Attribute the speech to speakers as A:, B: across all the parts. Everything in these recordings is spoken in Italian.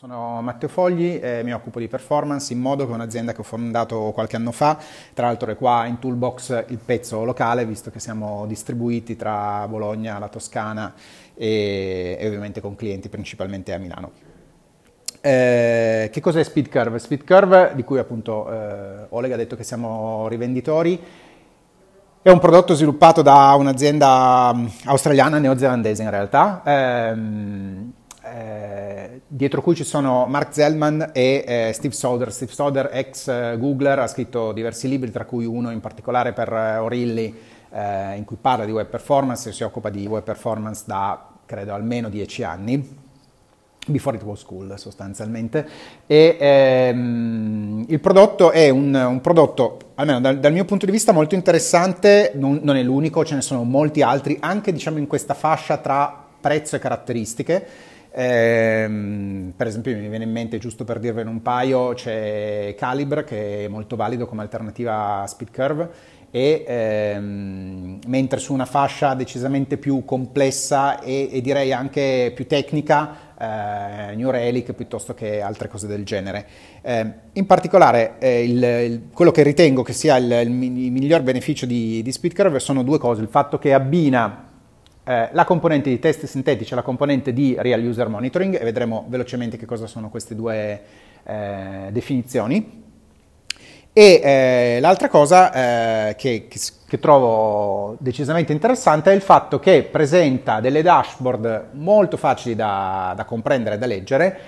A: Sono Matteo Fogli e mi occupo di performance in modo che è un'azienda che ho fondato qualche anno fa, tra l'altro è qua in Toolbox il pezzo locale visto che siamo distribuiti tra Bologna, la Toscana e, e ovviamente con clienti principalmente a Milano. Eh, che cos'è SpeedCurve? SpeedCurve, di cui appunto eh, Oleg ha detto che siamo rivenditori, è un prodotto sviluppato da un'azienda mm, australiana, neozelandese in realtà, ehm, eh, dietro cui ci sono Mark Zellman e eh, Steve Soder. Steve Soder, ex eh, Googler, ha scritto diversi libri, tra cui uno in particolare per eh, Orilli, eh, in cui parla di web performance e si occupa di web performance da credo almeno dieci anni. Before it was cool sostanzialmente, e ehm, il prodotto è un, un prodotto, almeno dal, dal, mio punto di vista, molto interessante, non, non è l'unico, ce ne sono molti altri, anche diciamo in questa fascia tra prezzo e caratteristiche, Ehm, per esempio mi viene in mente, giusto per dirvene un paio, c'è Calibre che è molto valido come alternativa a Speed Curve e ehm, mentre su una fascia decisamente più complessa e, e direi anche più tecnica eh, New Relic piuttosto che altre cose del genere. Eh, in particolare eh, il, il, quello che ritengo che sia il, il miglior beneficio di, di Curve sono due cose, il fatto che abbina eh, la componente di test sintetici e la componente di real user monitoring e vedremo velocemente che cosa sono queste due eh, definizioni. E eh, l'altra cosa eh, che, che, che trovo decisamente interessante è il fatto che presenta delle dashboard molto facili da, da comprendere e da leggere,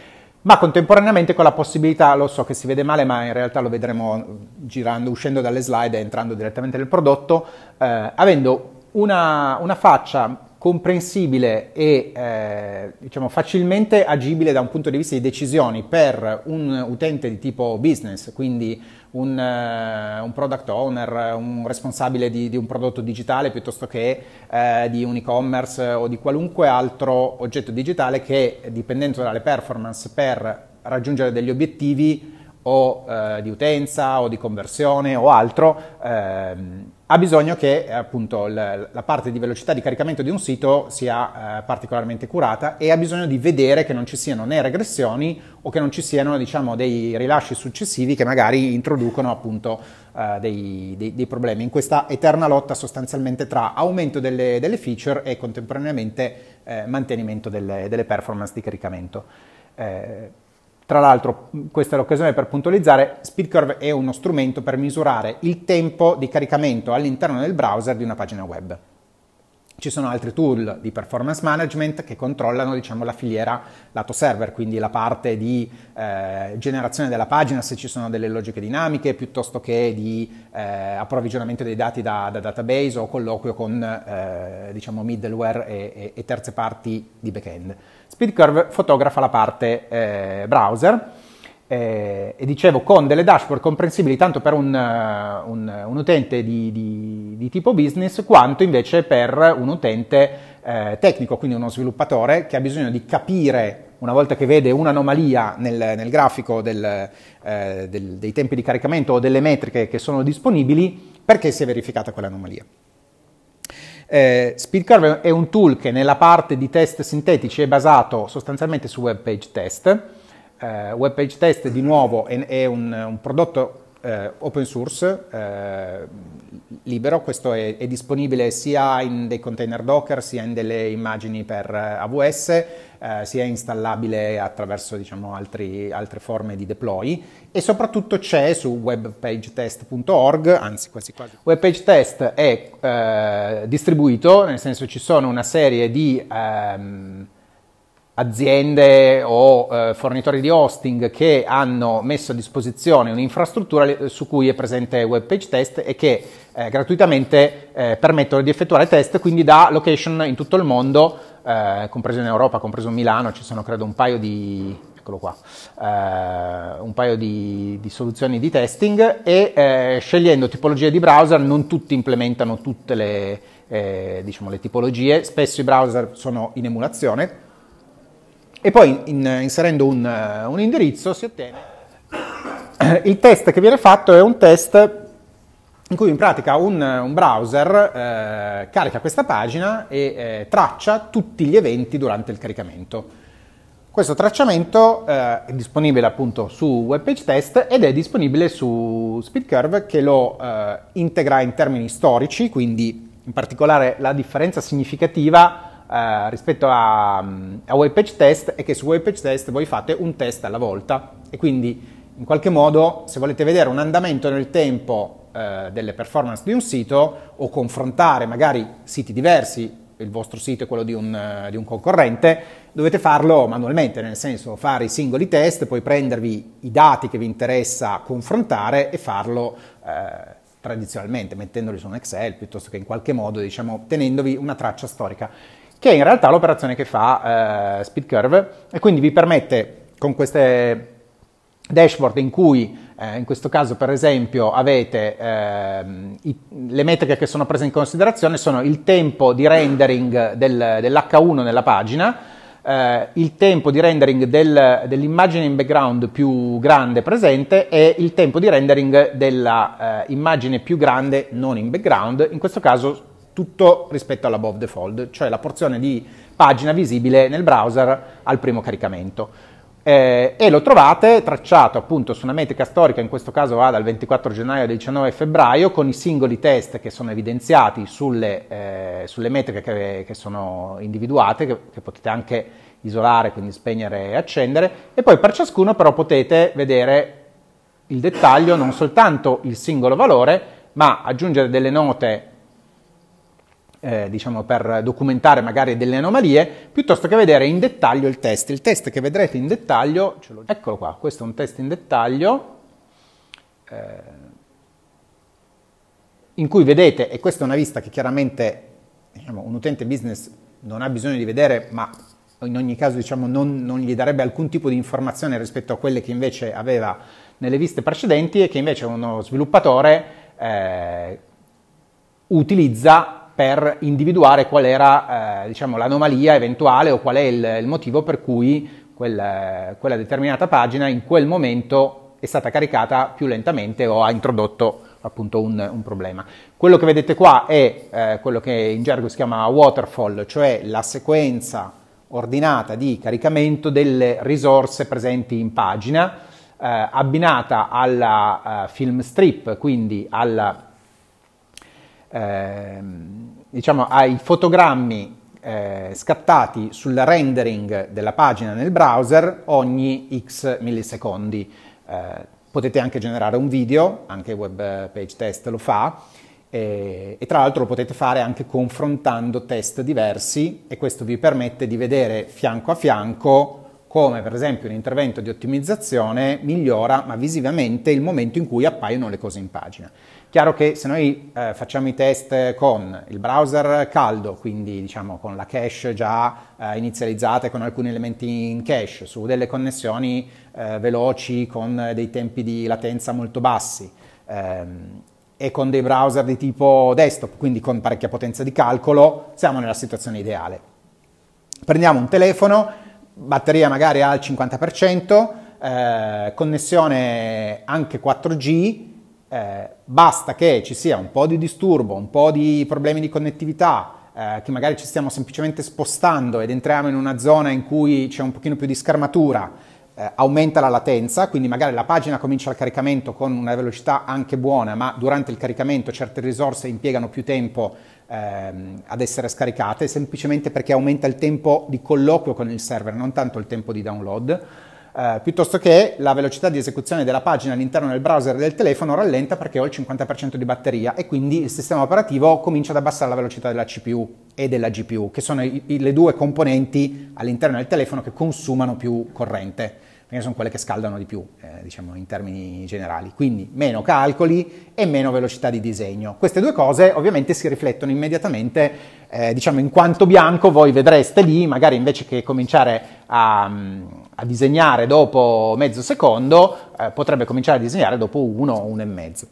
A: ma contemporaneamente con la possibilità, lo so che si vede male, ma in realtà lo vedremo girando, uscendo dalle slide e entrando direttamente nel prodotto, eh, avendo una, una, faccia comprensibile e eh, diciamo facilmente agibile da un punto di vista di decisioni per un utente di tipo business, quindi un, eh, un product owner, un responsabile di, di, un prodotto digitale piuttosto che eh, di un e-commerce o di qualunque altro oggetto digitale che, dipendendo dalle performance per raggiungere degli obiettivi o eh, di utenza o di conversione o altro, ehm, ha bisogno che eh, appunto la parte di velocità di caricamento di un sito sia eh, particolarmente curata e ha bisogno di vedere che non ci siano né regressioni o che non ci siano diciamo dei rilasci successivi che magari introducono appunto eh, dei, dei, dei, problemi in questa eterna lotta sostanzialmente tra aumento delle, delle feature e contemporaneamente eh, mantenimento delle, delle, performance di caricamento. Tra l'altro, questa è l'occasione per puntualizzare, SpeedCurve è uno strumento per misurare il tempo di caricamento all'interno del browser di una pagina web. Ci sono altri tool di performance management che controllano diciamo, la filiera lato server, quindi la parte di eh, generazione della pagina, se ci sono delle logiche dinamiche, piuttosto che di eh, approvvigionamento dei dati da, da, database o colloquio con eh, diciamo, middleware e, e, e terze parti di backend. SpeedCurve fotografa la parte eh, browser eh, e dicevo con delle dashboard comprensibili tanto per un, eh, un, un utente di, di, di, tipo business quanto invece per un utente eh, tecnico, quindi uno sviluppatore che ha bisogno di capire una volta che vede un'anomalia nel, nel grafico del, eh, del, dei tempi di caricamento o delle metriche che sono disponibili, perché si è verificata quell'anomalia. Eh, Speedcurve è un tool che nella parte di test sintetici è basato sostanzialmente su web page test. Eh, web page test di nuovo è, è un, un prodotto eh, open source, eh, libero, questo è, è, disponibile sia in dei container Docker, sia in delle immagini per eh, AWS, eh, sia installabile attraverso diciamo, altri, altre forme di deploy e soprattutto c'è su webpagetest.org, anzi quasi quasi. Webpagetest è eh, distribuito, nel senso ci sono una serie di... Ehm, aziende o eh, fornitori di hosting che hanno messo a disposizione un'infrastruttura su cui è presente web page test e che eh, gratuitamente eh, permettono di effettuare test quindi da location in tutto il mondo, eh, compreso in Europa, compreso Milano, ci sono credo un paio di qua, eh, un paio di, di, soluzioni di testing e eh, scegliendo tipologie di browser, non tutti implementano tutte le, eh, diciamo, le tipologie, spesso i browser sono in emulazione, e poi in, inserendo un, eh, un, indirizzo si ottiene... Il test che viene fatto è un test in cui in pratica un, un browser eh, carica questa pagina e eh, traccia tutti gli eventi durante il caricamento. Questo tracciamento eh, è disponibile appunto su Webpage Test ed è disponibile su Speedcurve che lo eh, integra in termini storici, quindi in particolare la differenza significativa eh, rispetto a, a web page test è che su web page test voi fate un test alla volta e quindi in qualche modo se volete vedere un andamento nel tempo eh, delle performance di un sito o confrontare magari siti diversi il vostro sito è quello di un, di un, concorrente, dovete farlo manualmente, nel senso fare i singoli test, poi prendervi i dati che vi interessa confrontare e farlo eh, tradizionalmente, mettendoli su un Excel piuttosto che in qualche modo, diciamo, tenendovi una traccia storica che è in realtà l'operazione che fa eh, Speed Curve e quindi vi permette con queste dashboard in cui eh, in questo caso per esempio avete eh, i, le metriche che sono prese in considerazione sono il tempo di rendering del, dell'H1 nella pagina, eh, il tempo di rendering del, dell'immagine in background più grande presente e il tempo di rendering dell'immagine eh, più grande non in background, in questo caso tutto rispetto all'above default, cioè la porzione di pagina visibile nel browser al primo caricamento. Eh, e lo trovate tracciato appunto su una metrica storica, in questo caso va dal 24 gennaio al 19 febbraio, con i singoli test che sono evidenziati sulle, eh, sulle metriche che, che, sono individuate, che, che potete anche isolare, quindi spegnere e accendere, e poi per ciascuno però potete vedere il dettaglio, non soltanto il singolo valore, ma aggiungere delle note eh, diciamo per documentare magari delle anomalie, piuttosto che vedere in dettaglio il test. Il test che vedrete in dettaglio, eccolo qua, questo è un test in dettaglio, eh, in cui vedete, e questa è una vista che chiaramente diciamo, un utente business non ha bisogno di vedere, ma in ogni caso diciamo, non, non gli darebbe alcun tipo di informazione rispetto a quelle che invece aveva nelle viste precedenti e che invece uno sviluppatore eh, utilizza per individuare qual era eh, diciamo, l'anomalia eventuale o qual è il, il motivo per cui quella, quella determinata pagina in quel momento è stata caricata più lentamente o ha introdotto appunto un, un, problema. Quello che vedete qua è eh, quello che in gergo si chiama waterfall, cioè la sequenza ordinata di caricamento delle risorse presenti in pagina, eh, abbinata alla uh, film strip, quindi alla Ehm, diciamo, ai fotogrammi eh, scattati sul rendering della pagina nel browser ogni x millisecondi. Eh, potete anche generare un video, anche Web Page Test lo fa, e, e, tra l'altro lo potete fare anche confrontando test diversi e questo vi permette di vedere fianco a fianco come per esempio un intervento di ottimizzazione migliora ma visivamente il momento in cui appaiono le cose in pagina. Chiaro che se noi eh, facciamo i test con il browser caldo, quindi diciamo con la cache già eh, inizializzata e con alcuni elementi in cache, su delle connessioni eh, veloci con dei tempi di latenza molto bassi ehm, e con dei browser di tipo desktop, quindi con parecchia potenza di calcolo, siamo nella situazione ideale. Prendiamo un telefono, batteria magari al 50%, eh, connessione anche 4G, eh, basta che ci sia un po' di disturbo, un po' di problemi di connettività, eh, che magari ci stiamo semplicemente spostando ed entriamo in una zona in cui c'è un pochino più di schermatura, eh, aumenta la latenza, quindi magari la pagina comincia il caricamento con una velocità anche buona, ma durante il caricamento certe risorse impiegano più tempo ehm, ad essere scaricate, semplicemente perché aumenta il tempo di colloquio con il server, non tanto il tempo di download eh, piuttosto che la velocità di esecuzione della pagina all'interno del browser del telefono rallenta perché ho il 50% di batteria e quindi il sistema operativo comincia ad abbassare la velocità della CPU e della GPU, che sono i, le due componenti all'interno del telefono che consumano più corrente perché sono quelle che scaldano di più, eh, diciamo in termini generali. Quindi meno calcoli e meno velocità di disegno. Queste due cose ovviamente si riflettono immediatamente, eh, diciamo in quanto bianco voi vedreste lì, magari invece che cominciare a, mm, a disegnare dopo mezzo secondo, eh, potrebbe cominciare a disegnare dopo uno, o uno e mezzo.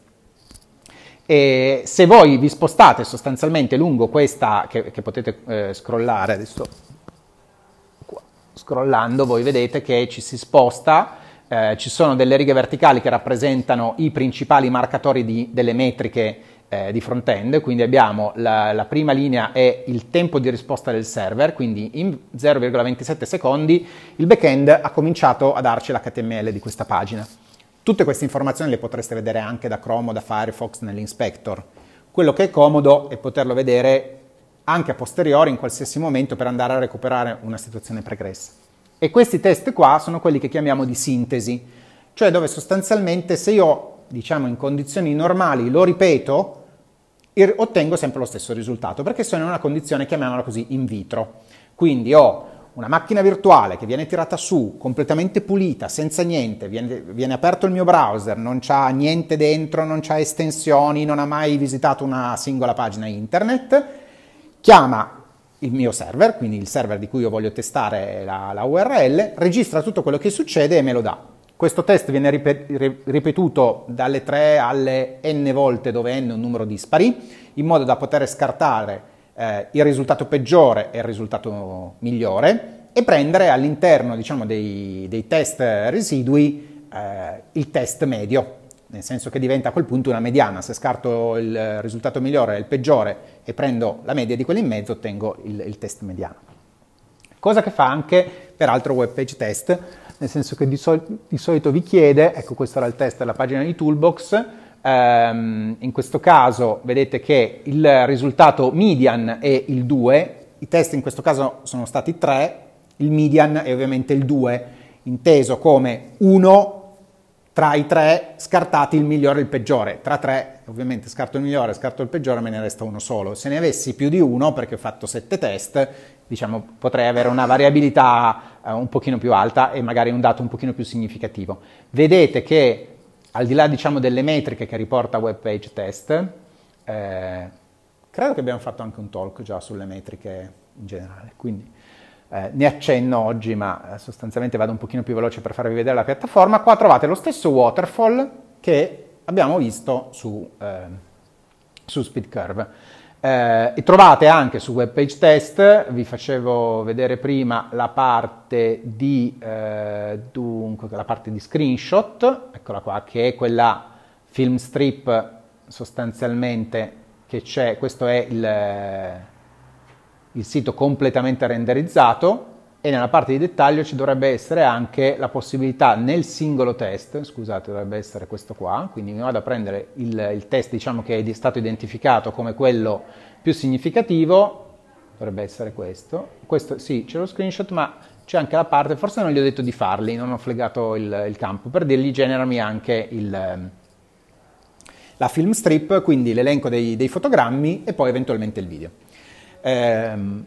A: E se voi vi spostate sostanzialmente lungo questa, che, che potete eh, scrollare adesso, qua, scrollando voi vedete che ci si sposta, eh, ci sono delle righe verticali che rappresentano i principali marcatori di, delle metriche eh, di front-end, quindi abbiamo la, la, prima linea è il tempo di risposta del server, quindi in 0,27 secondi il back-end ha cominciato a darci l'HTML di questa pagina. Tutte queste informazioni le potreste vedere anche da Chrome o da Firefox nell'inspector. Quello che è comodo è poterlo vedere anche a posteriori in qualsiasi momento per andare a recuperare una situazione pregressa. E questi test qua sono quelli che chiamiamo di sintesi, cioè dove sostanzialmente se io, diciamo in condizioni normali, lo ripeto, ottengo sempre lo stesso risultato perché sono in una condizione, chiamiamola così, in vitro. Quindi ho una macchina virtuale che viene tirata su completamente pulita, senza niente, viene, viene aperto il mio browser, non c'ha niente dentro, non c'ha estensioni, non ha mai visitato una singola pagina internet, chiama il mio server, quindi il server di cui io voglio testare la, la URL, registra tutto quello che succede e me lo dà. Questo test viene ripetuto dalle 3 alle n volte dove n è un numero dispari, in modo da poter scartare eh, il risultato peggiore e il risultato migliore e prendere all'interno diciamo, dei, dei, test residui eh, il test medio, nel senso che diventa a quel punto una mediana. Se scarto il risultato migliore e il peggiore e prendo la media di quelli in mezzo, ottengo il, il test mediano. Cosa che fa anche, peraltro, web page test nel senso che di, sol- di, solito vi chiede, ecco questo era il test della pagina di Toolbox, ehm, in questo caso vedete che il risultato median è il 2, i test in questo caso sono stati 3, il median è ovviamente il 2, inteso come 1 tra i 3 scartati il migliore e il peggiore, tra 3 ovviamente scarto il migliore, scarto il peggiore, me ne resta uno solo, se ne avessi più di uno perché ho fatto 7 test, diciamo potrei avere una variabilità eh, un pochino più alta e magari un dato un pochino più significativo. Vedete che al di là diciamo, delle metriche che riporta web page test, eh, credo che abbiamo fatto anche un talk già sulle metriche in generale, quindi eh, ne accenno oggi, ma eh, sostanzialmente vado un pochino più veloce per farvi vedere la piattaforma. Qua trovate lo stesso waterfall che abbiamo visto su, eh, su SpeedCurve. Eh, e trovate anche su web page test, vi facevo vedere prima la parte di, eh, dunque, la parte di screenshot, eccola qua, che è quella film strip sostanzialmente che c'è, questo è il, eh, il sito completamente renderizzato, e nella parte di dettaglio ci dovrebbe essere anche la possibilità nel singolo test, scusate dovrebbe essere questo qua, quindi mi vado a prendere il, il test diciamo, che è stato identificato come quello più significativo, dovrebbe essere questo, questo sì c'è lo screenshot ma c'è anche la parte, forse non gli ho detto di farli, non ho flegato il, il campo, per dirgli generami anche il, la film strip, quindi l'elenco dei, dei, fotogrammi e poi eventualmente il video. Ehm,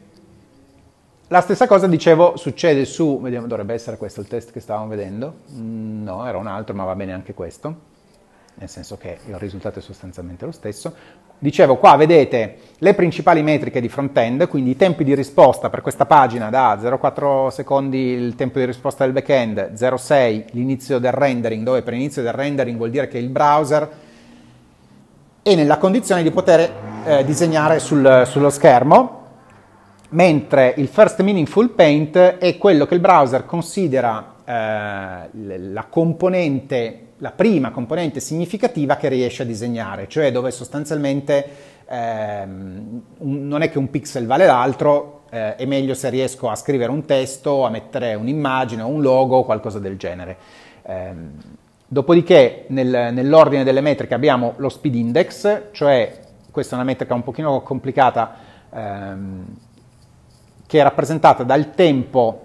A: la stessa cosa, dicevo, succede su, vediamo, dovrebbe essere questo il test che stavamo vedendo, mm, no, era un altro, ma va bene anche questo, nel senso che il risultato è sostanzialmente lo stesso. Dicevo, qua vedete le principali metriche di front-end, quindi i tempi di risposta per questa pagina da 0,4 secondi il tempo di risposta del back-end, 0,6 l'inizio del rendering, dove per inizio del rendering vuol dire che il browser è nella condizione di poter eh, disegnare sul, sullo schermo, mentre il First Meaningful Paint è quello che il browser considera eh, la componente, la prima componente significativa che riesce a disegnare, cioè dove sostanzialmente eh, non è che un pixel vale l'altro, eh, è meglio se riesco a scrivere un testo, a mettere un'immagine o un logo o qualcosa del genere. Ehm, dopodiché nel, nell'ordine delle metriche abbiamo lo speed index, cioè questa è una metrica un pochino complicata, ehm, che è rappresentata dal tempo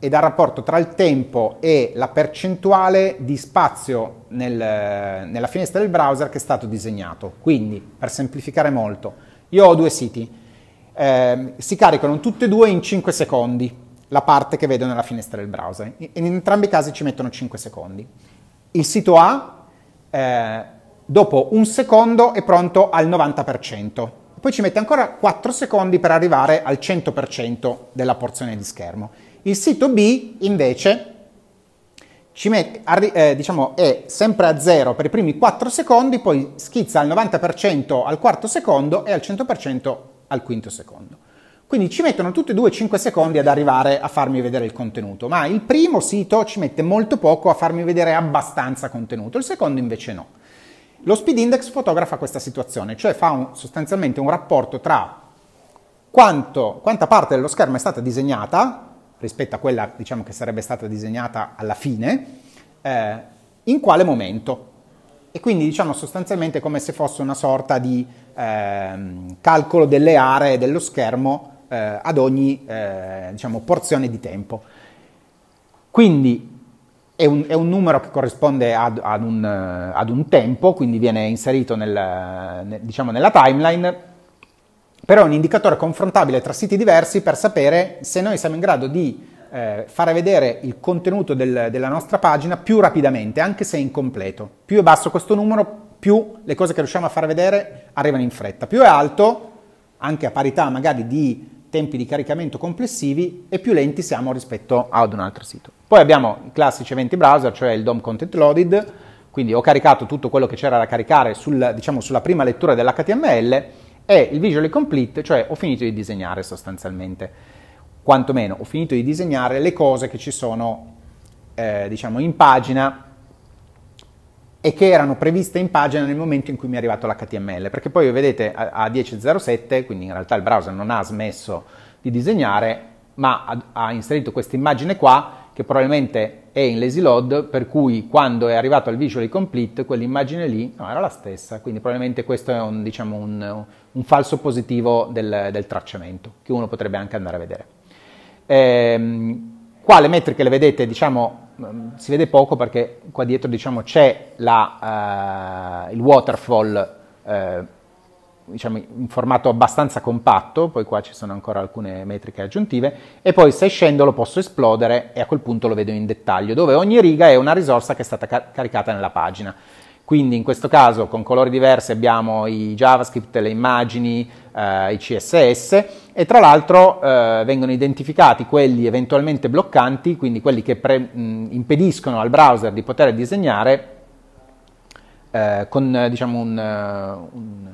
A: e dal rapporto tra il tempo e la percentuale di spazio nel, nella finestra del browser che è stato disegnato. Quindi, per semplificare molto, io ho due siti, eh, si caricano tutti e due in 5 secondi la parte che vedo nella finestra del browser. In, in entrambi i casi ci mettono 5 secondi. Il sito A, eh, dopo un secondo, è pronto al 90% poi ci mette ancora 4 secondi per arrivare al 100% della porzione di schermo. Il sito B invece mette, eh, diciamo, è sempre a zero per i primi 4 secondi, poi schizza al 90% al quarto secondo e al 100% al quinto secondo. Quindi ci mettono tutti e due 5 secondi ad arrivare a farmi vedere il contenuto, ma il primo sito ci mette molto poco a farmi vedere abbastanza contenuto, il secondo invece no. Lo speed index fotografa questa situazione, cioè fa un, sostanzialmente un rapporto tra quanto, quanta parte dello schermo è stata disegnata rispetto a quella diciamo, che sarebbe stata disegnata alla fine, eh, in quale momento. E quindi diciamo sostanzialmente come se fosse una sorta di eh, calcolo delle aree dello schermo eh, ad ogni eh, diciamo, porzione di tempo. Quindi è un, è un, numero che corrisponde ad, ad, un, eh, ad un, tempo, quindi viene inserito nel, diciamo nella timeline, però è un indicatore confrontabile tra siti diversi per sapere se noi siamo in grado di eh, fare vedere il contenuto del, della nostra pagina più rapidamente, anche se è incompleto. Più è basso questo numero, più le cose che riusciamo a far vedere arrivano in fretta. Più è alto, anche a parità magari di tempi di caricamento complessivi e più lenti siamo rispetto ad un altro sito. Poi abbiamo i classici eventi browser, cioè il DOM content loaded, quindi ho caricato tutto quello che c'era da caricare sul, diciamo, sulla prima lettura dell'HTML e il visually complete, cioè ho finito di disegnare sostanzialmente. Quantomeno ho finito di disegnare le cose che ci sono eh, diciamo, in pagina e che erano previste in pagina nel momento in cui mi è arrivato l'HTML, perché poi vedete a 10.07, quindi in realtà il browser non ha smesso di disegnare, ma ha inserito questa immagine qua che probabilmente è in lazy load, per cui quando è arrivato al visually complete quell'immagine lì no, era la stessa, quindi probabilmente questo è un, diciamo, un, un falso positivo del, del, tracciamento, che uno potrebbe anche andare a vedere. Ehm, qua le metriche le vedete diciamo, Mm, si vede poco perché qua dietro diciamo, c'è la, uh, il waterfall uh, diciamo, in formato abbastanza compatto, poi qua ci sono ancora alcune metriche aggiuntive e poi se scendo lo posso esplodere e a quel punto lo vedo in dettaglio dove ogni riga è una risorsa che è stata car- caricata nella pagina. Quindi in questo caso con colori diversi abbiamo i JavaScript, le immagini, eh, i CSS e tra l'altro eh, vengono identificati quelli eventualmente bloccanti, quindi quelli che pre- mh, impediscono al browser di poter disegnare eh, con diciamo, un, eh, un,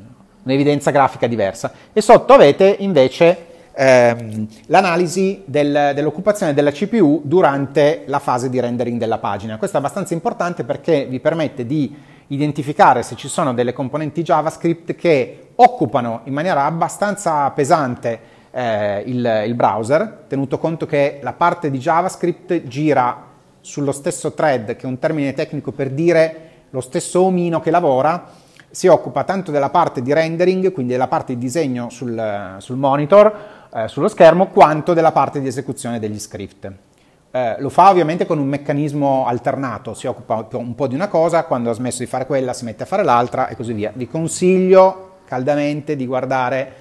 A: un'evidenza grafica diversa. E sotto avete invece ehm, l'analisi del, dell'occupazione della CPU durante la fase di rendering della pagina. Questo è abbastanza importante perché vi permette di identificare se ci sono delle componenti JavaScript che occupano in maniera abbastanza pesante eh, il, il browser, tenuto conto che la parte di JavaScript gira sullo stesso thread, che è un termine tecnico per dire lo stesso omino che lavora, si occupa tanto della parte di rendering, quindi della parte di disegno sul, sul monitor, eh, sullo schermo, quanto della parte di esecuzione degli script. Eh, lo fa ovviamente con un meccanismo alternato, si occupa un po' di una cosa, quando ha smesso di fare quella si mette a fare l'altra e così via. Vi consiglio caldamente di guardare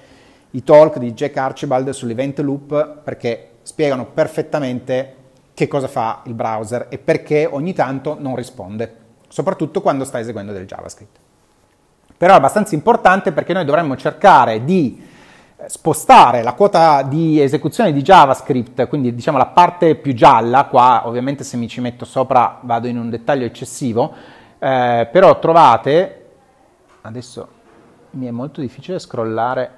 A: i talk di Jack Archibald sull'event loop perché spiegano perfettamente che cosa fa il browser e perché ogni tanto non risponde, soprattutto quando sta eseguendo del JavaScript. Però è abbastanza importante perché noi dovremmo cercare di spostare la quota di esecuzione di JavaScript, quindi diciamo la parte più gialla, qua ovviamente se mi ci metto sopra vado in un dettaglio eccessivo, eh, però trovate, adesso mi è molto difficile scrollare,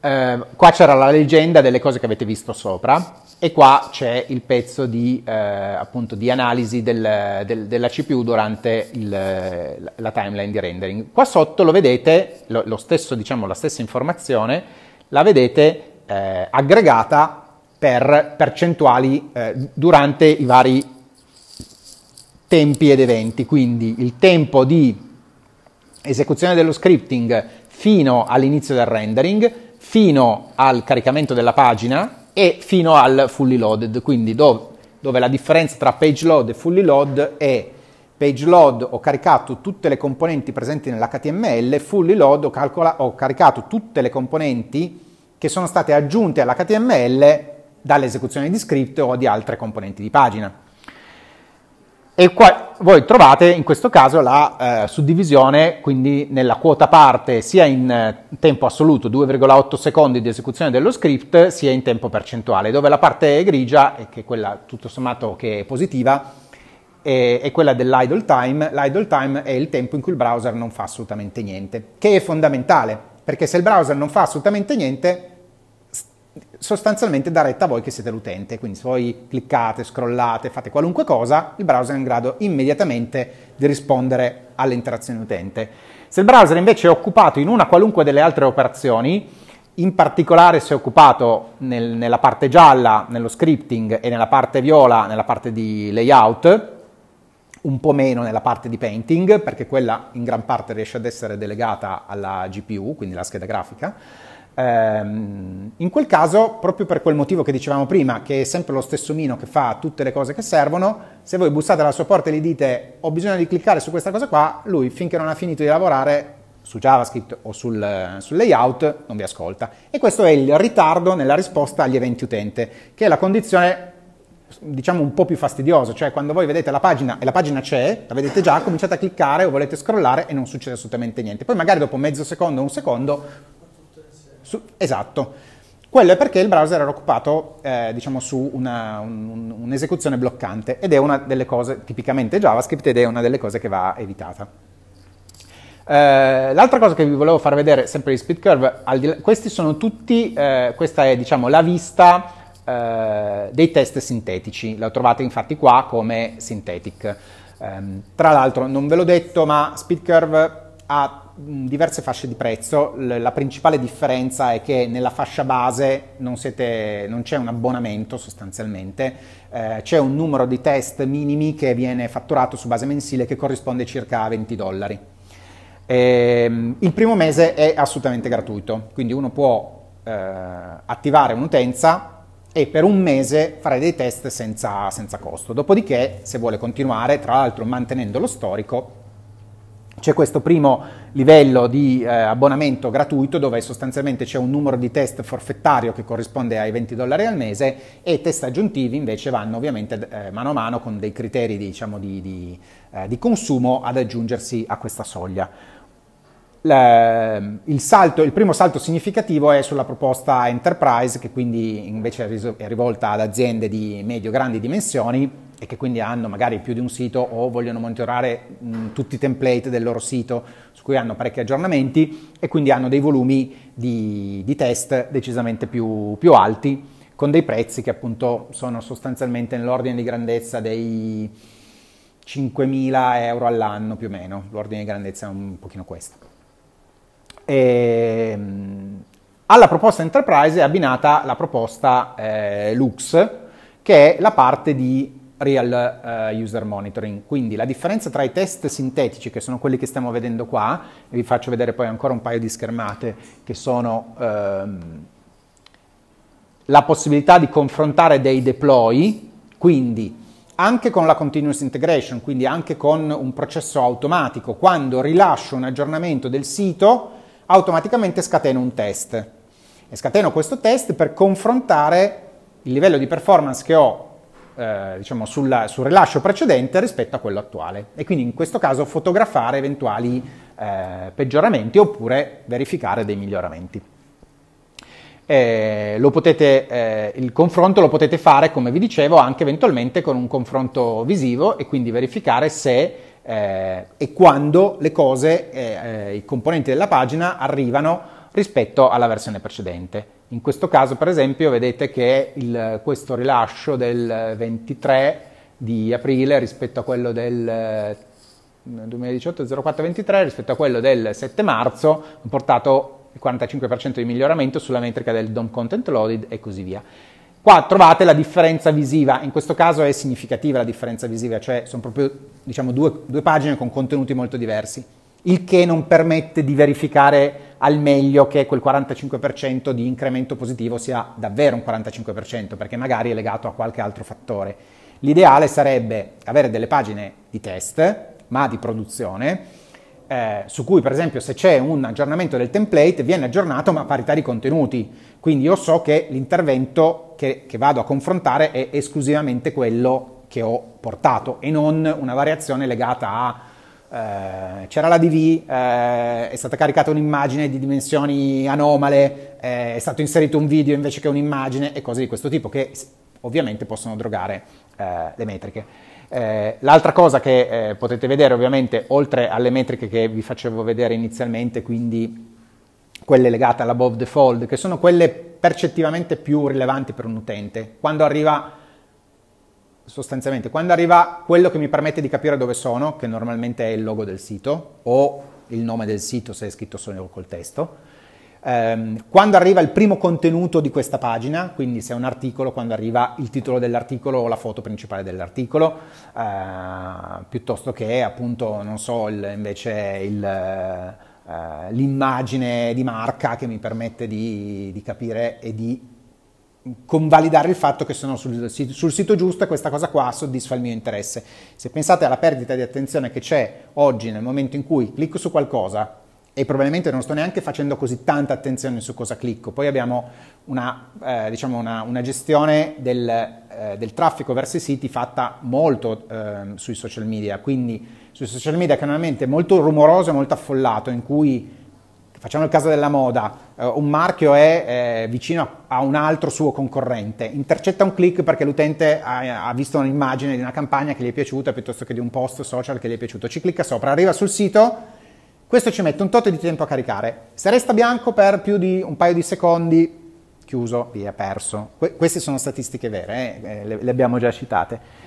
A: eh, qua c'era la leggenda delle cose che avete visto sopra e qua c'è il pezzo di, eh, appunto, di analisi del, del, della CPU durante il, la timeline di rendering. Qua sotto lo vedete, lo, lo stesso, diciamo, la stessa informazione, la vedete eh, aggregata per percentuali eh, durante i vari tempi ed eventi, quindi il tempo di esecuzione dello scripting fino all'inizio del rendering, fino al caricamento della pagina e fino al fully loaded, quindi dove, dove la differenza tra page load e fully load è page load ho caricato tutte le componenti presenti nell'HTML, fully load ho, calcola- ho caricato tutte le componenti che sono state aggiunte all'HTML dall'esecuzione di script o di altre componenti di pagina. E qua voi trovate in questo caso la eh, suddivisione, quindi nella quota parte sia in eh, tempo assoluto 2,8 secondi di esecuzione dello script, sia in tempo percentuale, dove la parte grigia, e che è quella tutto sommato che è positiva, è, è quella dell'idle time. L'idle time è il tempo in cui il browser non fa assolutamente niente, che è fondamentale, perché se il browser non fa assolutamente niente, sostanzialmente da retta a voi che siete l'utente, quindi se voi cliccate, scrollate, fate qualunque cosa, il browser è in grado immediatamente di rispondere alle interazioni utente. Se il browser invece è occupato in una qualunque delle altre operazioni, in particolare se è occupato nel, nella parte gialla, nello scripting e nella parte viola, nella parte di layout, un po' meno nella parte di painting, perché quella in gran parte riesce ad essere delegata alla GPU, quindi la scheda grafica, Ehm, in quel caso, proprio per quel motivo che dicevamo prima, che è sempre lo stesso Mino che fa tutte le cose che servono, se voi bussate alla sua porta e gli dite ho bisogno di cliccare su questa cosa qua, lui finché non ha finito di lavorare su JavaScript o sul, sul layout non vi ascolta. E questo è il ritardo nella risposta agli eventi utente, che è la condizione diciamo un po' più fastidiosa, cioè quando voi vedete la pagina e la pagina c'è, la vedete già, cominciate a cliccare o volete scrollare e non succede assolutamente niente. Poi magari dopo mezzo secondo o un secondo su, esatto. Quello è perché il browser era occupato eh, diciamo, su una, un, un'esecuzione bloccante ed è una delle cose tipicamente JavaScript ed è una delle cose che va evitata. Eh, l'altra cosa che vi volevo far vedere, sempre di speed curve, di, questi sono tutti, eh, questa è diciamo, la vista eh, dei test sintetici, la trovate infatti qua come synthetic. Ehm, tra l'altro non ve l'ho detto ma speed curve ha Mm, diverse fasce di prezzo, la principale differenza è che nella fascia base non, siete, non c'è un abbonamento sostanzialmente, eh, c'è un numero di test minimi che viene fatturato su base mensile che corrisponde circa a 20 dollari. E, ehm, il primo mese è assolutamente gratuito, quindi uno può eh, attivare un'utenza e per un mese fare dei test senza, senza costo, dopodiché se vuole continuare, tra l'altro mantenendo lo storico, c'è questo primo livello di eh, abbonamento gratuito dove sostanzialmente c'è un numero di test forfettario che corrisponde ai 20 dollari al mese e test aggiuntivi invece vanno ovviamente eh, mano a mano con dei criteri diciamo, di, di, eh, di consumo ad aggiungersi a questa soglia. Il, salto, il, primo salto significativo è sulla proposta enterprise che quindi invece è rivolta ad aziende di medio-grandi dimensioni e che quindi hanno magari più di un sito o vogliono monitorare mh, tutti i template del loro sito su cui hanno parecchi aggiornamenti e quindi hanno dei volumi di, di test decisamente più, più, alti con dei prezzi che appunto sono sostanzialmente nell'ordine di grandezza dei 5.000 euro all'anno più o meno, l'ordine di grandezza è un pochino questo. E, ehm, alla proposta Enterprise è abbinata la proposta eh, Lux, che è la parte di real uh, user monitoring. Quindi la differenza tra i test sintetici, che sono quelli che stiamo vedendo qua, vi faccio vedere poi ancora un paio di schermate, che sono ehm, la possibilità di confrontare dei deploy, quindi anche con la continuous integration, quindi anche con un processo automatico. Quando rilascio un aggiornamento del sito, automaticamente scateno un test. E scateno questo test per confrontare il livello di performance che ho eh, diciamo sulla, sul rilascio precedente rispetto a quello attuale e quindi in questo caso fotografare eventuali eh, peggioramenti oppure verificare dei miglioramenti. Eh, potete, eh, il confronto lo potete fare, come vi dicevo, anche eventualmente con un confronto visivo e quindi verificare se eh, e quando le cose, eh, eh, i componenti della pagina arrivano rispetto alla versione precedente. In questo caso, per esempio, vedete che il, questo rilascio del 23 di aprile rispetto a quello del 2018 eh, 04 rispetto a quello del 7 marzo ha portato il 45% di miglioramento sulla metrica del DOM content loaded e così via. Qua trovate la differenza visiva, in questo caso è significativa la differenza visiva, cioè sono proprio diciamo, due, due pagine con contenuti molto diversi il che non permette di verificare al meglio che quel 45% di incremento positivo sia davvero un 45%, perché magari è legato a qualche altro fattore. L'ideale sarebbe avere delle pagine di test, ma di produzione, eh, su cui per esempio se c'è un aggiornamento del template viene aggiornato ma a parità di contenuti, quindi io so che l'intervento che, che vado a confrontare è esclusivamente quello che ho portato e non una variazione legata a eh, c'era la DV, eh, è stata caricata un'immagine di dimensioni anomale, eh, è stato inserito un video invece che un'immagine e cose di questo tipo che ovviamente possono drogare eh, le metriche. Eh, l'altra cosa che potete vedere ovviamente, oltre alle metriche che vi facevo vedere inizialmente, quindi quelle legate all'above the fold, che sono quelle percettivamente più rilevanti per un utente, quando arriva sostanzialmente quando arriva quello che mi permette di capire dove sono, che normalmente è il logo del sito o il nome del sito se è scritto solo col testo, ehm, quando arriva il primo contenuto di questa pagina, quindi se è un articolo, quando arriva il titolo dell'articolo o la foto principale dell'articolo, eh, piuttosto che appunto, non so, il, invece il, eh, l'immagine di marca che mi permette di, di capire e di convalidare il fatto che sono sul, sul, sito giusto e questa cosa qua soddisfa il mio interesse. Se pensate alla perdita di attenzione che c'è oggi nel momento in cui clicco su qualcosa e probabilmente non sto neanche facendo così tanta attenzione su cosa clicco, poi abbiamo una, eh, diciamo una, una gestione del, eh, del, traffico verso i siti fatta molto eh, sui social media, quindi sui social media che normalmente è molto rumoroso e molto affollato, in cui facciamo il caso della moda, eh, un marchio è eh, vicino a, un altro suo concorrente, intercetta un click perché l'utente ha, ha visto un'immagine di una campagna che gli è piaciuta piuttosto che di un post social che gli è piaciuto, ci clicca sopra, arriva sul sito, questo ci mette un tot di tempo a caricare, se resta bianco per più di un paio di secondi, chiuso, via, perso. Que- queste sono statistiche vere, eh, eh le, le abbiamo già citate.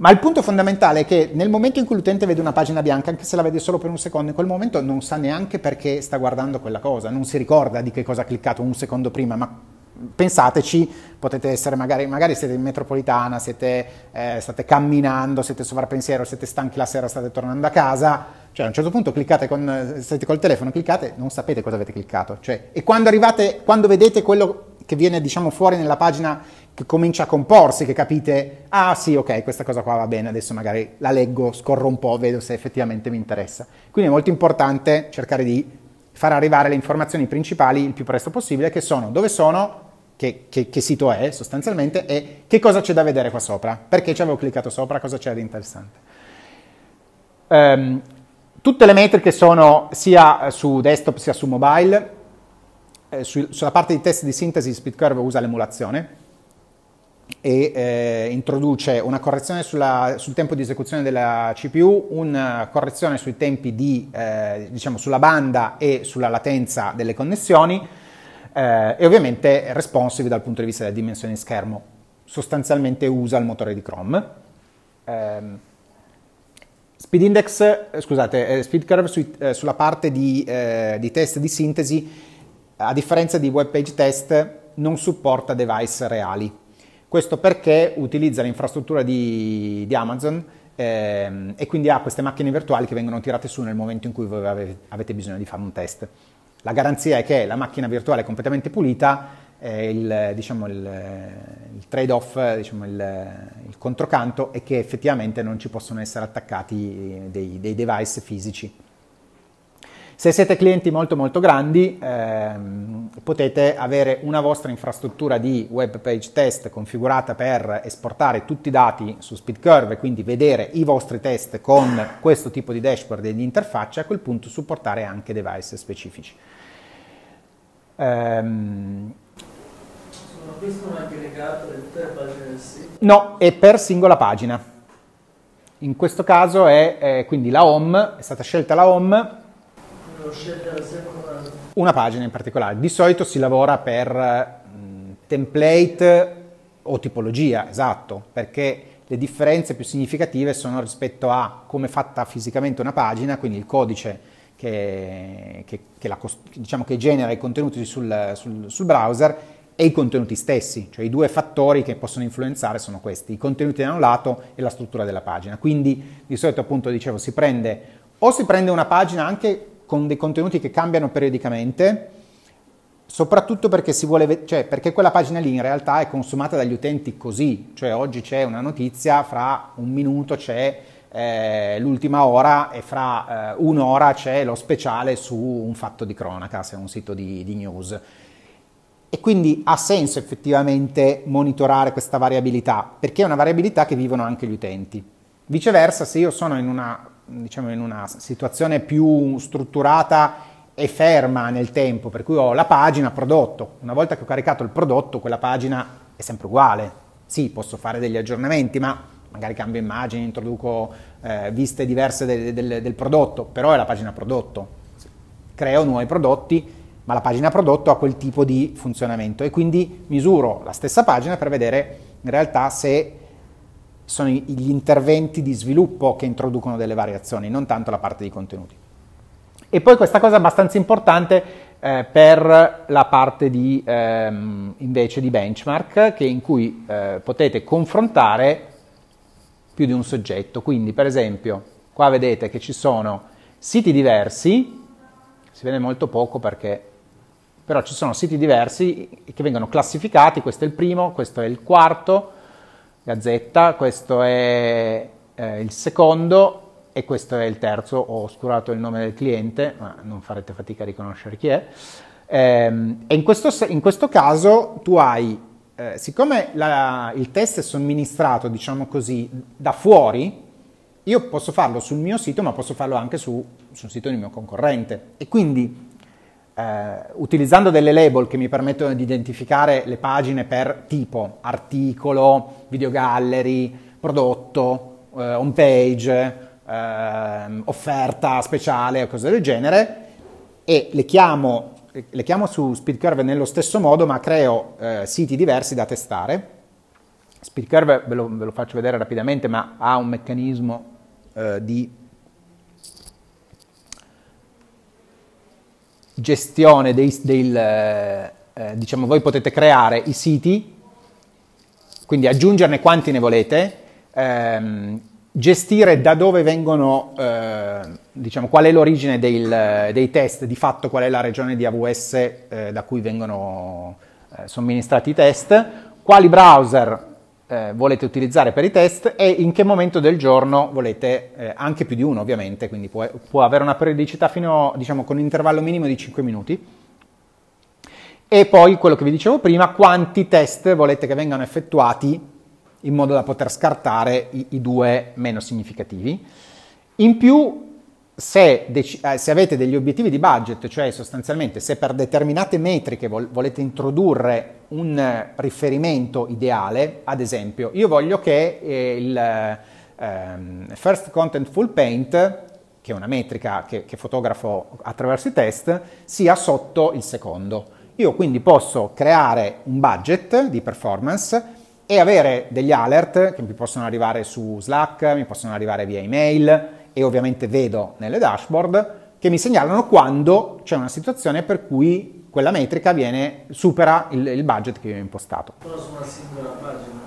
A: Ma il punto fondamentale è che nel momento in cui l'utente vede una pagina bianca, anche se la vede solo per un secondo, in quel momento non sa neanche perché sta guardando quella cosa, non si ricorda di che cosa ha cliccato un secondo prima, ma pensateci, potete essere magari, magari siete in metropolitana, siete, eh, state camminando, siete sovrappensiero, siete stanchi la sera, state tornando a casa, cioè a un certo punto cliccate con, siete col telefono, cliccate, non sapete cosa avete cliccato, cioè, e quando arrivate, quando vedete quello che viene diciamo fuori nella pagina che comincia a comporsi, che capite, ah sì, ok, questa cosa qua va bene, adesso magari la leggo, scorro un po', vedo se effettivamente mi interessa. Quindi è molto importante cercare di far arrivare le informazioni principali il più presto possibile, che sono dove sono, che, che, che sito è sostanzialmente e che cosa c'è da vedere qua sopra, perché ci avevo cliccato sopra, cosa c'è di interessante. Um, tutte le metriche sono sia su desktop sia su mobile, eh, su, sulla parte di test di sintesi SpeedCurve usa l'emulazione, e eh, introduce una correzione sulla, sul tempo di esecuzione della CPU, una correzione sui tempi di, eh, diciamo, sulla banda e sulla latenza delle connessioni eh, e ovviamente responsive dal punto di vista delle dimensioni di schermo. Sostanzialmente usa il motore di Chrome. Ehm, speed Index, eh, scusate, eh, Speed Curve sui, eh, sulla parte di, di test di sintesi, a differenza di Web Page Test, non supporta device reali questo perché utilizza l'infrastruttura di, di Amazon ehm, e quindi ha queste macchine virtuali che vengono tirate su nel momento in cui voi avete bisogno di fare un test. La garanzia è che la macchina virtuale è completamente pulita, eh, il, diciamo, il, il trade-off, diciamo, il, il, controcanto è che effettivamente non ci possono essere attaccati eh, dei, dei device fisici. Se siete clienti molto molto grandi ehm, potete avere una vostra infrastruttura di web page test configurata per esportare tutti i dati su SpeedCurve e quindi vedere i vostri test con questo tipo di dashboard e di interfaccia e a quel punto supportare anche device specifici. Ehm, questo non è aggregato del sito? No, è per singola pagina. In questo caso è eh, quindi la home, è stata scelta la home scegliere sempre una... una pagina in particolare. Di solito si lavora per template o tipologia, esatto, perché le differenze più significative sono rispetto a come è fatta fisicamente una pagina, quindi il codice che, che, che, la, diciamo che genera i contenuti sul, sul, sul, browser e i contenuti stessi, cioè i due fattori che possono influenzare sono questi, i contenuti da un lato e la struttura della pagina. Quindi di solito appunto dicevo si prende o si prende una pagina anche con dei contenuti che cambiano periodicamente, soprattutto perché, vuole, cioè, perché quella pagina lì in realtà è consumata dagli utenti così, cioè oggi c'è una notizia, fra un minuto c'è eh, l'ultima ora e fra eh, un'ora c'è lo speciale su un fatto di cronaca, se è un sito di, di news. E quindi ha senso effettivamente monitorare questa variabilità, perché è una variabilità che vivono anche gli utenti. Viceversa, se io sono in una diciamo, in una situazione più strutturata e ferma nel tempo, per cui ho la pagina prodotto. Una volta che ho caricato il prodotto, quella pagina è sempre uguale. Sì, posso fare degli aggiornamenti, ma magari cambio immagini, introduco eh, viste diverse del, del, del, prodotto, però è la pagina prodotto. Creo nuovi prodotti, ma la pagina prodotto ha quel tipo di funzionamento e quindi misuro la stessa pagina per vedere in realtà se sono gli interventi di sviluppo che introducono delle variazioni, non tanto la parte di contenuti. E poi questa cosa è abbastanza importante eh, per la parte di, ehm, invece di benchmark, che in cui eh, potete confrontare più di un soggetto. Quindi, per esempio, qua vedete che ci sono siti diversi, si vede molto poco perché però ci sono siti diversi che vengono classificati, questo è il primo, questo è il quarto, Gazzetta, questo è eh, il secondo e questo è il terzo, ho oscurato il nome del cliente, ma non farete fatica a riconoscere chi è. Ehm, e in questo, in questo, caso tu hai, eh, siccome la, il test è somministrato, diciamo così, da fuori, io posso farlo sul mio sito, ma posso farlo anche su, sul sito del mio concorrente. E quindi eh, utilizzando delle label che mi permettono di identificare le pagine per tipo, articolo, videogallery, prodotto, eh, home page, eh, offerta speciale o cose del genere, e le chiamo, le chiamo su SpeedCurve nello stesso modo, ma creo eh, siti diversi da testare. SpeedCurve, ve lo, ve lo faccio vedere rapidamente, ma ha un meccanismo eh, di gestione dei, del, eh, eh, diciamo voi potete creare i siti, quindi aggiungerne quanti ne volete, ehm, gestire da dove vengono, eh, diciamo qual è l'origine del, dei test, di fatto qual è la regione di AWS eh, da cui vengono eh, somministrati i test, quali browser eh, volete utilizzare per i test e in che momento del giorno volete, eh, anche più di uno ovviamente, quindi può, può avere una periodicità fino, diciamo, con un intervallo minimo di 5 minuti. E poi quello che vi dicevo prima, quanti test volete che vengano effettuati in modo da poter scartare i, i due meno significativi. In più se, dec- eh, se, avete degli obiettivi di budget, cioè sostanzialmente se per determinate metriche vol- volete introdurre un riferimento ideale, ad esempio, io voglio che eh, il ehm, First full Paint, che è una metrica che, che fotografo attraverso i test, sia sotto il secondo. Io quindi posso creare un budget di performance e avere degli alert che mi possono arrivare su Slack, mi possono arrivare via email, e ovviamente vedo nelle dashboard che mi segnalano quando c'è una situazione per cui quella metrica viene, supera il, il, budget che io ho impostato. Però su una singola pagina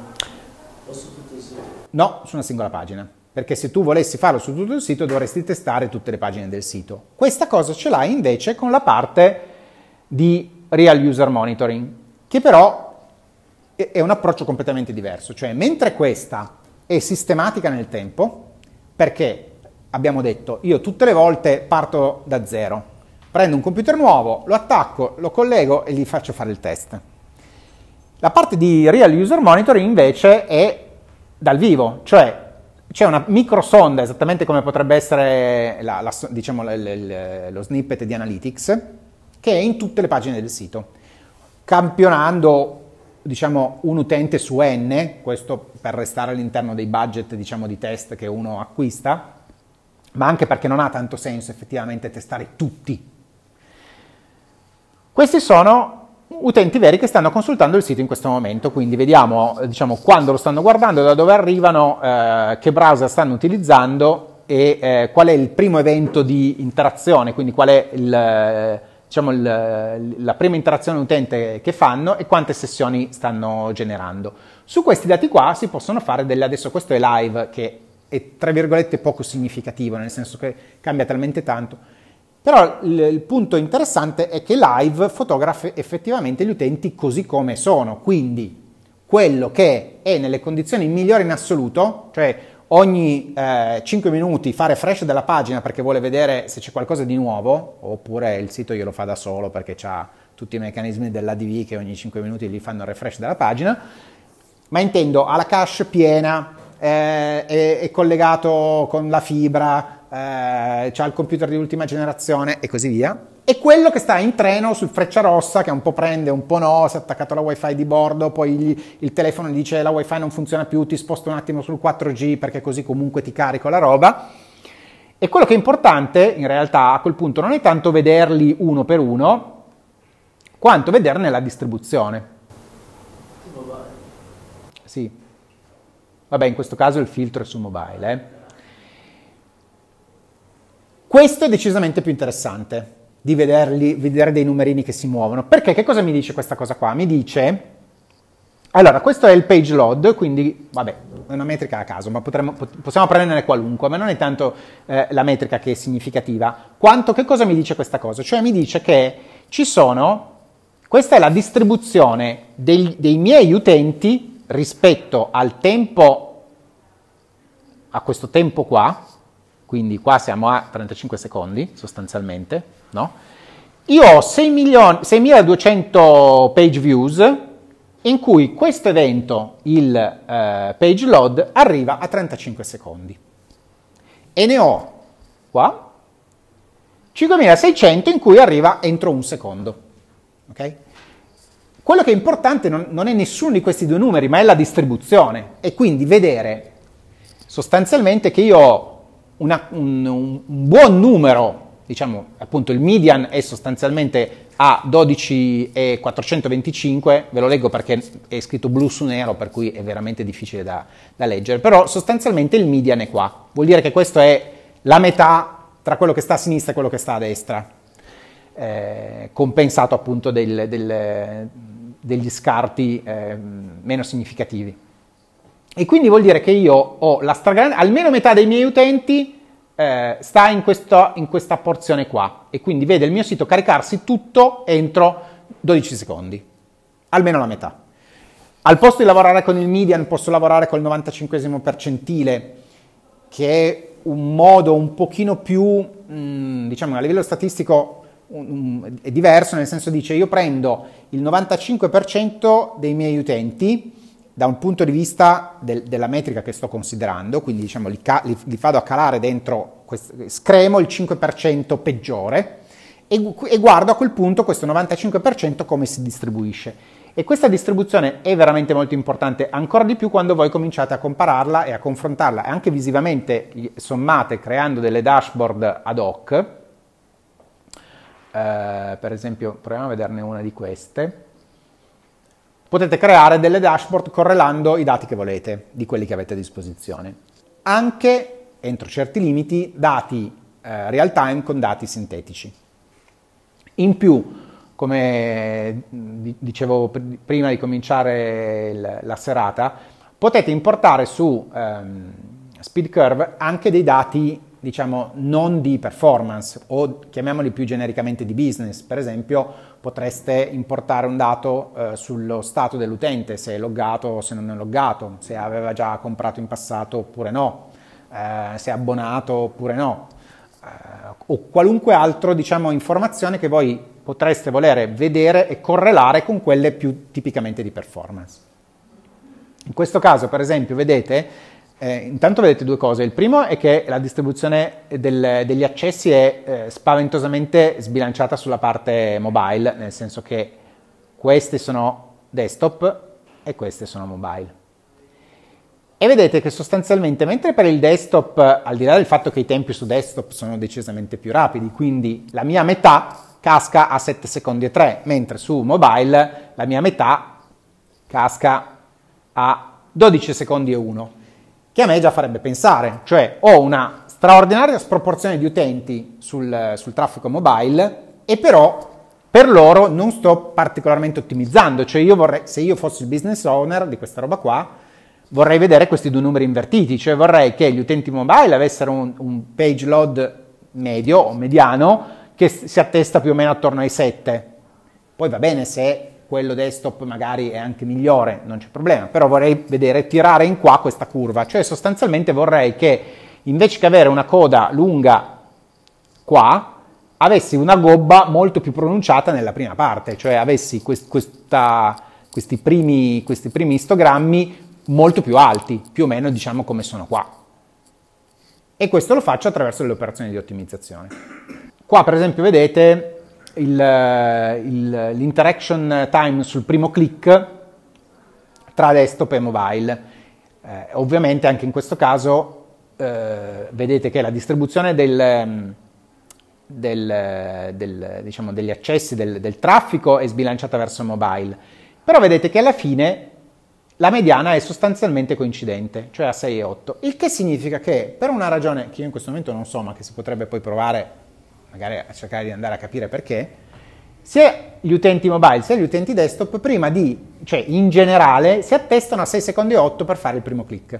A: o su tutto il sito? No, su una singola pagina. Perché se tu volessi farlo su tutto il sito dovresti testare tutte le pagine del sito. Questa cosa ce l'hai invece con la parte di Real User Monitoring, che però è un approccio completamente diverso. Cioè, mentre questa è sistematica nel tempo, perché abbiamo detto, io tutte le volte parto da zero, prendo un computer nuovo, lo attacco, lo collego e gli faccio fare il test. La parte di Real User Monitoring invece è dal vivo, cioè c'è una microsonda, esattamente come potrebbe essere la, la, diciamo, le, le, le, lo snippet di Analytics, che è in tutte le pagine del sito, campionando diciamo, un utente su n, questo per restare all'interno dei budget diciamo, di test che uno acquista, ma anche perché non ha tanto senso effettivamente testare tutti. Questi sono utenti veri che stanno consultando il sito in questo momento, quindi vediamo eh, diciamo, quando lo stanno guardando, da dove arrivano, eh, che browser stanno utilizzando e eh, qual è il primo evento di interazione, quindi qual è il, eh, diciamo, il, eh, la prima interazione utente che fanno e quante sessioni stanno generando. Su questi dati qua si possono fare delle, adesso questo è live che è tra virgolette poco significativo, nel senso che cambia talmente tanto. Però il, il punto interessante è che live fotografa effettivamente gli utenti così come sono, quindi quello che è nelle condizioni migliori in assoluto, cioè ogni eh, 5 minuti fa refresh della pagina perché vuole vedere se c'è qualcosa di nuovo, oppure il sito glielo fa da solo perché ha tutti i meccanismi dell'ADV che ogni 5 minuti gli fanno refresh della pagina, ma intendo ha la cache piena, eh, è, è, collegato con la fibra, eh, ha il computer di ultima generazione e così via. E quello che sta in treno sul rossa, che un po' prende, un po' no, si è attaccato alla wifi di bordo, poi gli, il telefono gli dice la wifi non funziona più, ti sposto un attimo sul 4G perché così comunque ti carico la roba. E quello che è importante, in realtà, a quel punto non è tanto vederli uno per uno, quanto vederne la distribuzione. Sì. Vabbè, in questo caso il filtro è su mobile. Eh. Questo è decisamente più interessante di vederli, vedere dei numerini che si muovono. Perché che cosa mi dice questa cosa qua? Mi dice... Allora, questo è il page load, quindi, vabbè, è una metrica a caso, ma potremmo, possiamo prenderne qualunque, ma non è tanto eh, la metrica che è significativa, quanto che cosa mi dice questa cosa? Cioè mi dice che ci sono, questa è la distribuzione dei, dei miei utenti rispetto al tempo, a questo tempo qua, quindi qua siamo a 35 secondi sostanzialmente, no? Io ho 6.200 page views in cui questo evento, il eh, page load, arriva a 35 secondi. E ne ho qua 5.600 in cui arriva entro un secondo. Okay? Quello che è importante non, non è nessuno di questi due numeri, ma è la distribuzione. E quindi vedere sostanzialmente che io ho una, un, un, buon numero, diciamo appunto il median è sostanzialmente a 12,425, ve lo leggo perché è scritto blu su nero per cui è veramente difficile da, da leggere, però sostanzialmente il median è qua, vuol dire che questo è la metà tra quello che sta a sinistra e quello che sta a destra. Eh, compensato appunto del, del, degli scarti eh, meno significativi. E quindi vuol dire che io ho la stragrande, almeno metà dei miei utenti eh, sta in, questo, in questa porzione qua e quindi vede il mio sito caricarsi tutto entro 12 secondi, almeno la metà. Al posto di lavorare con il median posso lavorare col 95 percentile che è un modo un pochino più, mh, mm, diciamo a livello statistico, un, un, è diverso, nel senso dice io prendo il 95% dei miei utenti da un punto di vista del, della metrica che sto considerando, quindi diciamo li, ca- li, li vado a calare dentro, quest- scremo il 5% peggiore e, e guardo a quel punto questo 95% come si distribuisce. E questa distribuzione è veramente molto importante, ancora di più quando voi cominciate a compararla e a confrontarla, anche visivamente sommate creando delle dashboard ad hoc, eh, per esempio proviamo a vederne una di queste, potete creare delle dashboard correlando i dati che volete di quelli che avete a disposizione. Anche, entro certi limiti, dati eh, real time con dati sintetici. In più, come dicevo prima di cominciare la serata, potete importare su ehm, curve anche dei dati diciamo, non di performance o chiamiamoli più genericamente di business. Per esempio, potreste importare un dato eh, sullo stato dell'utente, se è loggato o se non è loggato, se aveva già comprato in passato oppure no, eh, se è abbonato oppure no, eh, o qualunque altra diciamo, informazione che voi potreste volere vedere e correlare con quelle più tipicamente di performance. In questo caso, per esempio, vedete eh, intanto vedete due cose. Il primo è che la distribuzione del, degli accessi è eh, spaventosamente sbilanciata sulla parte mobile, nel senso che queste sono desktop e queste sono mobile. E vedete che sostanzialmente, mentre per il desktop, al di là del fatto che i tempi su desktop sono decisamente più rapidi, quindi la mia metà casca a 7 secondi e 3, mentre su mobile la mia metà casca a 12 secondi e 1 che a me già farebbe pensare, cioè ho una straordinaria sproporzione di utenti sul, sul traffico mobile e però per loro non sto particolarmente ottimizzando, cioè io vorrei, se io fossi il business owner di questa roba qua, vorrei vedere questi due numeri invertiti, cioè vorrei che gli utenti mobile avessero un, un page load medio o mediano che si attesta più o meno attorno ai 7. Poi va bene se quello desktop magari è anche migliore, non c'è problema, però vorrei vedere tirare in qua questa curva, cioè sostanzialmente vorrei che invece che avere una coda lunga qua, avessi una gobba molto più pronunciata nella prima parte, cioè avessi quest- questa, questi, primi, questi primi istogrammi molto più alti, più o meno diciamo come sono qua. E questo lo faccio attraverso le operazioni di ottimizzazione. Qua per esempio vedete il, eh, il, l'interaction time sul primo click tra desktop e mobile. Eh, ovviamente anche in questo caso eh, vedete che la distribuzione del, mm, del, eh, del, diciamo, degli accessi, del, traffico è sbilanciata verso mobile, però vedete che alla fine la mediana è sostanzialmente coincidente, cioè a 6 e 8, il che significa che per una ragione che io in questo momento non so, ma che si potrebbe poi provare magari a cercare di andare a capire perché, sia gli utenti mobile sia gli utenti desktop prima di, cioè in generale, si attestano a 6 secondi e 8 per fare il primo click.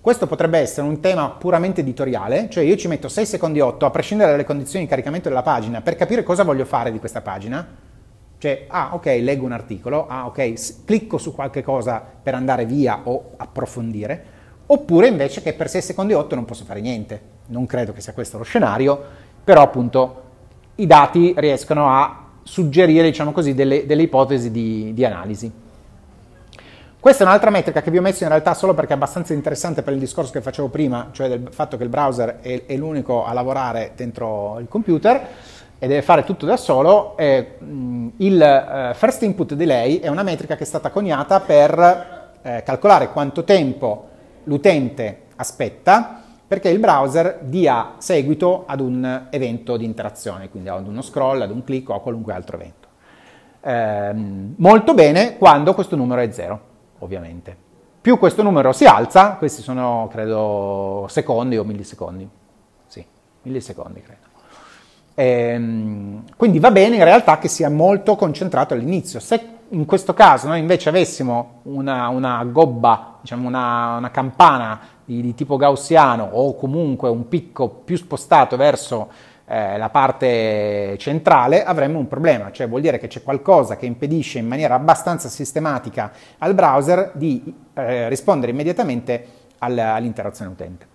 A: Questo potrebbe essere un tema puramente editoriale, cioè io ci metto 6 secondi e 8 a prescindere dalle condizioni di caricamento della pagina per capire cosa voglio fare di questa pagina. Cioè, ah ok, leggo un articolo, ah ok, clicco su qualche cosa per andare via o approfondire, oppure invece che per 6 secondi e 8 non posso fare niente. Non credo che sia questo lo scenario, però appunto i dati riescono a suggerire, diciamo così, delle, delle ipotesi di, di analisi. Questa è un'altra metrica che vi ho messo in realtà solo perché è abbastanza interessante per il discorso che facevo prima, cioè del fatto che il browser è, è l'unico a lavorare dentro il computer e deve fare tutto da solo. Eh, il eh, first input delay è una metrica che è stata coniata per eh, calcolare quanto tempo l'utente aspetta perché il browser dia seguito ad un evento di interazione, quindi ad uno scroll, ad un clic o a qualunque altro evento. Eh, molto bene quando questo numero è zero, ovviamente. Più questo numero si alza, questi sono credo secondi o millisecondi, sì, millisecondi credo. Eh, quindi va bene in realtà che sia molto concentrato all'inizio. Se in questo caso noi invece avessimo una, una gobba, diciamo una, una campana di, di tipo gaussiano o comunque un picco più spostato verso eh, la parte centrale, avremmo un problema, cioè vuol dire che c'è qualcosa che impedisce in maniera abbastanza sistematica al browser di eh, rispondere immediatamente al, all'interazione utente.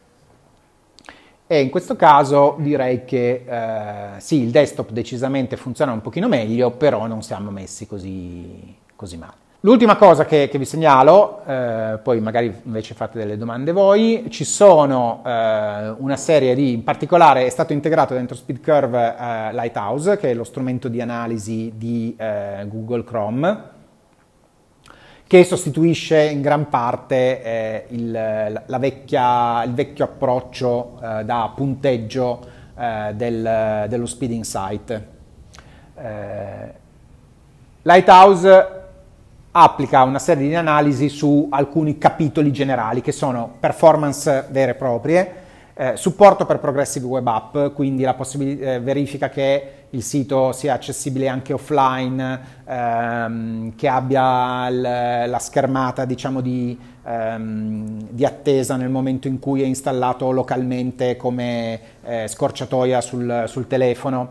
A: E in questo caso direi che eh, sì, il desktop decisamente funziona un pochino meglio, però non siamo messi così, così male. L'ultima cosa che, che vi segnalo, eh, poi magari invece fate delle domande voi, ci sono eh, una serie di, in particolare è stato integrato dentro SpeedCurve eh, Lighthouse, che è lo strumento di analisi di eh, Google Chrome, che sostituisce in gran parte eh, il, vecchia, il, vecchio approccio eh, da punteggio del, dello Speed Insight. Lighthouse applica una serie di analisi su alcuni capitoli generali che sono performance vere e proprie, eh, supporto per progressive web app, quindi la eh, verifica che il sito sia accessibile anche offline, ehm, che abbia la schermata diciamo, di, ehm, di, attesa nel momento in cui è installato localmente come eh, scorciatoia sul, sul telefono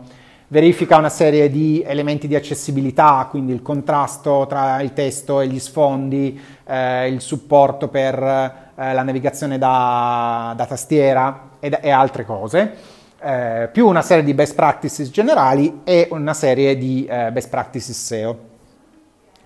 A: verifica una serie di elementi di accessibilità, quindi il contrasto tra il testo e gli sfondi, eh, il supporto per eh, la navigazione da, da tastiera e, e, altre cose, eh, più una serie di best practices generali e una serie di eh, best practices SEO.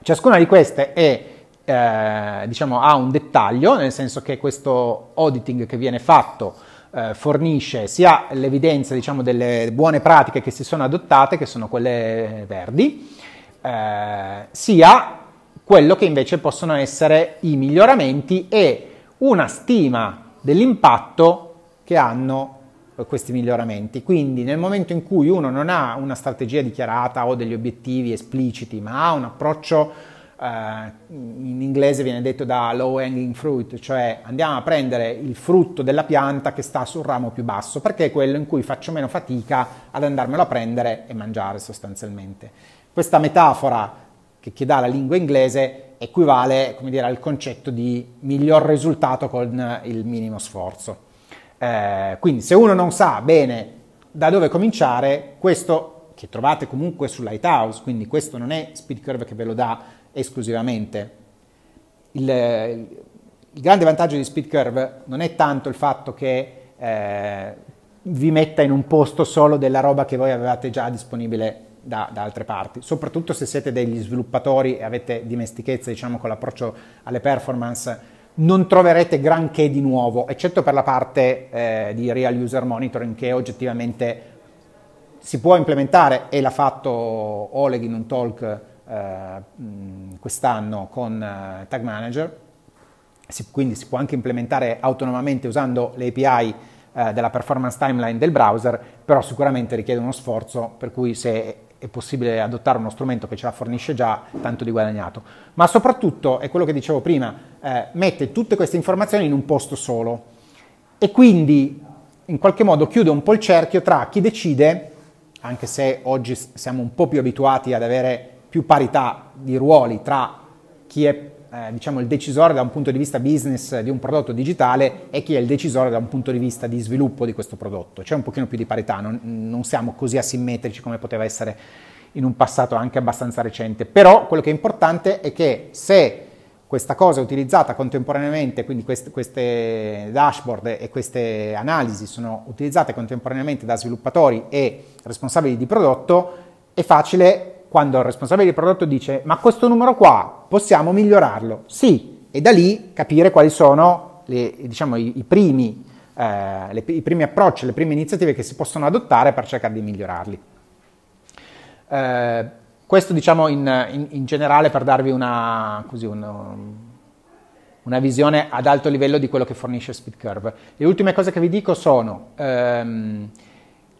A: Ciascuna di queste è eh, diciamo, ha un dettaglio, nel senso che questo auditing che viene fatto eh, fornisce sia l'evidenza diciamo, delle buone pratiche che si sono adottate, che sono quelle eh, verdi, eh, sia quello che invece possono essere i miglioramenti e una stima dell'impatto che hanno questi miglioramenti. Quindi nel momento in cui uno non ha una strategia dichiarata o degli obiettivi espliciti, ma ha un approccio eh, in inglese viene detto da low hanging fruit, cioè andiamo a prendere il frutto della pianta che sta sul ramo più basso, perché è quello in cui faccio meno fatica ad andarmelo a prendere e mangiare sostanzialmente. Questa metafora che, che dà la lingua inglese equivale dire, al concetto di miglior risultato con il minimo sforzo. Eh, quindi se uno non sa bene da dove cominciare, questo che trovate comunque su Lighthouse, quindi questo non è Speed Curve che ve lo dà esclusivamente. Il, il grande vantaggio di Speed Curve non è tanto il fatto che eh, vi metta in un posto solo della roba che voi avevate già disponibile da, da, altre parti, soprattutto se siete degli sviluppatori e avete dimestichezza diciamo, con l'approccio alle performance, non troverete granché di nuovo, eccetto per la parte eh, di Real User Monitoring che oggettivamente si può implementare e l'ha fatto Oleg in un talk eh, quest'anno con eh, Tag Manager, si, quindi si può anche implementare autonomamente usando le API eh, della performance timeline del browser, però sicuramente richiede uno sforzo, per cui se è possibile adottare uno strumento che ce la fornisce già, tanto di guadagnato. Ma soprattutto, è quello che dicevo prima, mette tutte queste informazioni in un posto solo e quindi in qualche modo chiude un po' il cerchio tra chi decide, anche se oggi siamo un po' più abituati ad avere più parità di ruoli tra chi è eh, diciamo, il decisore da un punto di vista business di un prodotto digitale e chi è il decisore da un punto di vista di sviluppo di questo prodotto. C'è un pochino più di parità, non, non siamo così asimmetrici come poteva essere in un passato anche abbastanza recente. Però quello che è importante è che se questa cosa è utilizzata contemporaneamente, quindi quest- queste dashboard e queste analisi sono utilizzate contemporaneamente da sviluppatori e responsabili di prodotto, è facile quando il responsabile di prodotto dice ma questo numero qua possiamo migliorarlo, sì, e da lì capire quali sono le, diciamo, i, i, primi, eh, le, i, primi, approcci, le prime iniziative che si possono adottare per cercare di migliorarli. Eh, questo diciamo in, in, in, generale per darvi una, così, un, una, visione ad alto livello di quello che fornisce Speed Curve. Le ultime cose che vi dico sono... Ehm,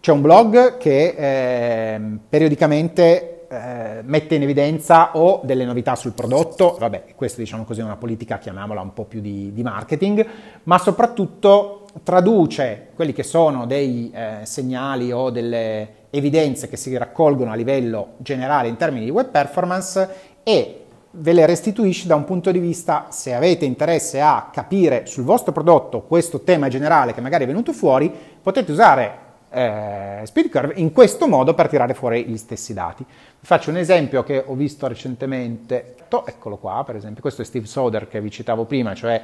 A: c'è un blog che eh, periodicamente eh, mette in evidenza o delle novità sul prodotto, vabbè, questa diciamo così è una politica, chiamiamola un po' più di, di marketing, ma soprattutto traduce quelli che sono dei eh, segnali o delle evidenze che si raccolgono a livello generale in termini di web performance e ve le restituisce da un punto di vista, se avete interesse a capire sul vostro prodotto questo tema generale che magari è venuto fuori, potete usare eh, speed curve in questo modo per tirare fuori gli stessi dati. Vi faccio un esempio che ho visto recentemente, eccolo qua per esempio, questo è Steve Soder che vi citavo prima, cioè